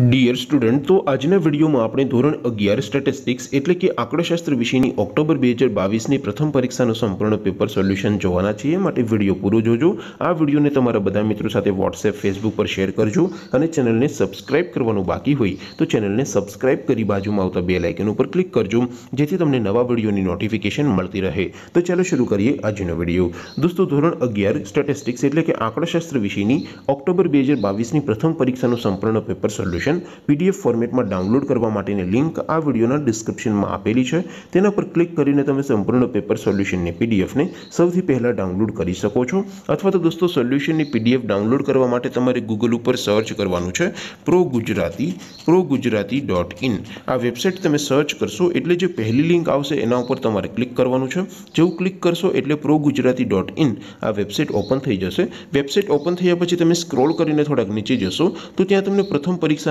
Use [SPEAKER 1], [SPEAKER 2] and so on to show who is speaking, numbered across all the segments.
[SPEAKER 1] dear student તો આજના વિડિયોમાં આપણે ધોરણ 11 સ્ટેટિસ્ટિક્સ એટલે કે આંકડાશાસ્ત્ર વિષયની ઓક્ટોબર 2022 ની પ્રથમ પરીક્ષાનો સંપૂર્ણ પેપર સોલ્યુશન જોવાનો છે માટે વિડિયો પૂરો જોજો આ વિડિયોને તમારા બધા મિત્રો સાથે WhatsApp Facebook પર શેર કરજો અને ચેનલને સબ્સ્ક્રાઇબ કરવાનું બાકી હોય તો ચેનલને સબ્સ્ક્રાઇબ કરી બાજુમાં આવતા બેલ આઇકન ઉપર ક્લિક કરજો જેથી તમને નવા વિડિયોની નોટિફિકેશન મળતી રહે તો ચાલો શરૂ કરીએ આજનો વિડિયો દોસ્તો ધોરણ 11 સ્ટેટિસ્ટિક્સ એટલે કે આંકડાશાસ્ત્ર વિષયની ઓક્ટોબર 2022 ની પ્રથમ પરીક્ષાનો સંપૂર્ણ પેપર સોલ્યુશન PDF ફોર્મેટમાં ડાઉનલોડ કરવા માટેની લિંક આ વિડિયોના ડિસ્ક્રિપ્શનમાં આપેલી છે તેના પર ક્લિક કરીને તમે સંપૂર્ણ પેપર સોલ્યુશન ને PDF ને સૌથી પહેલા ડાઉનલોડ કરી શકો છો અથવા તો દોસ્તો સોલ્યુશન ની PDF ડાઉનલોડ કરવા માટે તમારે Google ઉપર સર્ચ કરવાનું છે પ્રો ગુજરાતી progujarati.in આ વેબસાઈટ તમે સર્ચ કરશો એટલે જે પહેલી લિંક આવશે એના ઉપર તમારે ક્લિક કરવાનું છે જેઉ ક્લિક કરશો એટલે progujarati.in આ વેબસાઈટ ઓપન થઈ જશે વેબસાઈટ ઓપન થઈયા પછી તમે સ્ક્રોલ કરીને થોડક નીચે જશો તો ત્યાં તમને પ્રથમ પરીક્ષા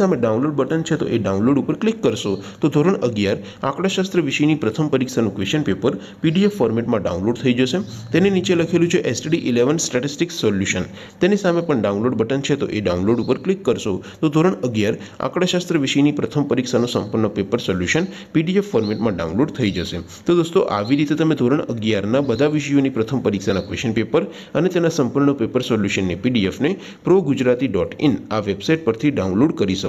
[SPEAKER 1] તમે ડાઉનલોડ બટન છે તો એ ડાઉનલોડ ઉપર ક્લિક કરશો તો ધોરણ 11 આંકડાશાસ્ત્ર વિષયની પ્રથમ પરીક્ષાનું ક્વેશ્ચન પેપર પીડીએફ ફોર્મેટમાં ડાઉનલોડ થઈ જશે તેની નીચે લખેલું છે STD 11 स्टैटिस्टिक्स સોલ્યુશન તેની સામે પણ ડાઉનલોડ બટન છે તો એ ડાઉનલોડ ઉપર ક્લિક કરશો તો ધોરણ 11 આંકડાશાસ્ત્ર વિષયની પ્રથમ પરીક્ષાનું સંપૂર્ણ પેપર સોલ્યુશન પીડીએફ ફોર્મેટમાં ડાઉનલોડ થઈ જશે તો દોસ્તો આવી રીતે તમે ધોરણ 11 ના બધા વિષયોની પ્રથમ પરીક્ષાના ક્વેશ્ચન પેપર અને તેના સંપૂર્ણ પેપર સોલ્યુશનને પીડીએફ ને progujarati.in આ વેબસાઈટ પરથી ડાઉનલોડ કરી શકો